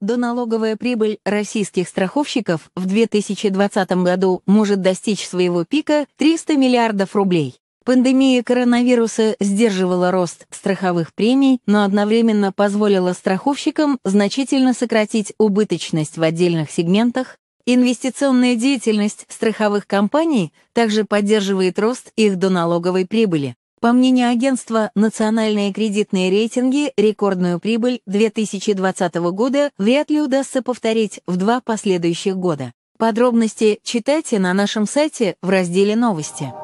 доналоговая прибыль российских страховщиков в 2020 году может достичь своего пика 300 миллиардов рублей. Пандемия коронавируса сдерживала рост страховых премий, но одновременно позволила страховщикам значительно сократить убыточность в отдельных сегментах. Инвестиционная деятельность страховых компаний также поддерживает рост их доналоговой прибыли. По мнению агентства «Национальные кредитные рейтинги», рекордную прибыль 2020 года вряд ли удастся повторить в два последующих года. Подробности читайте на нашем сайте в разделе «Новости».